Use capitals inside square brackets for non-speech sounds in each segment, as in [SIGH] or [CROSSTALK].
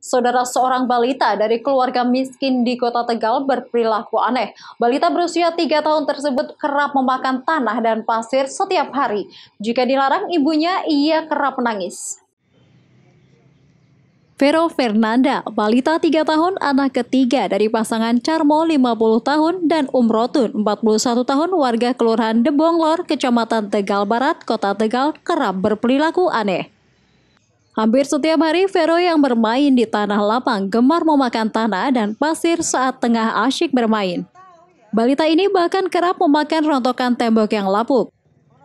Saudara seorang balita dari keluarga miskin di kota Tegal berperilaku aneh. Balita berusia 3 tahun tersebut kerap memakan tanah dan pasir setiap hari. Jika dilarang ibunya, ia kerap menangis. Vero Fernanda, balita 3 tahun, anak ketiga dari pasangan Carmo 50 tahun dan Umrotun 41 tahun warga Kelurahan Debonglor, Kecamatan Tegal Barat, Kota Tegal, kerap berperilaku aneh. Hampir setiap hari, Vero yang bermain di tanah lapang gemar memakan tanah dan pasir saat tengah asyik bermain. Balita ini bahkan kerap memakan rontokan tembok yang lapuk.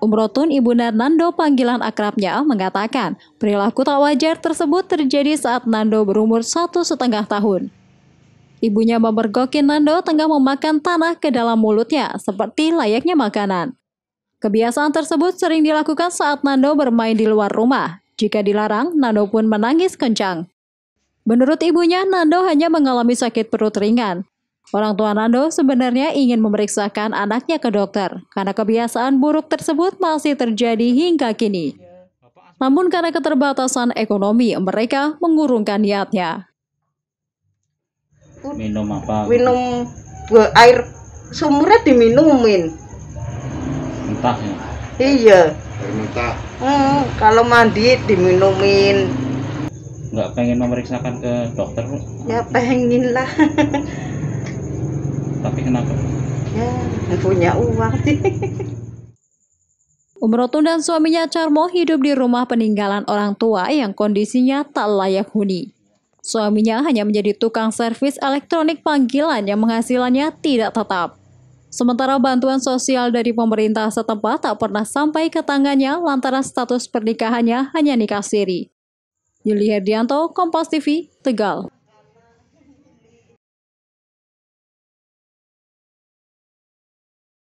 Umrotun Ibu Nando panggilan akrabnya mengatakan, perilaku tak wajar tersebut terjadi saat Nando berumur satu setengah tahun. Ibunya memergoki Nando tengah memakan tanah ke dalam mulutnya seperti layaknya makanan. Kebiasaan tersebut sering dilakukan saat Nando bermain di luar rumah, jika dilarang, Nando pun menangis kencang. Menurut ibunya, Nando hanya mengalami sakit perut ringan. Orang tua Nando sebenarnya ingin memeriksakan anaknya ke dokter karena kebiasaan buruk tersebut masih terjadi hingga kini. Namun karena keterbatasan ekonomi, mereka mengurungkan niatnya. Minum apa? Minum eh, air sumurnya diminumin. Entah ya iya mentah hmm, kalau mandi diminumin nggak pengen memeriksakan ke dokter ya pengen lah [LAUGHS] tapi kenapa ya punya uang [LAUGHS] Umrotun dan suaminya Carmo hidup di rumah peninggalan orang tua yang kondisinya tak layak huni. Suaminya hanya menjadi tukang servis elektronik panggilan yang menghasilannya tidak tetap. Sementara bantuan sosial dari pemerintah setempat tak pernah sampai ke tangannya lantaran status pernikahannya hanya nikah siri. Yuli Herdianto, Kompas TV, Tegal.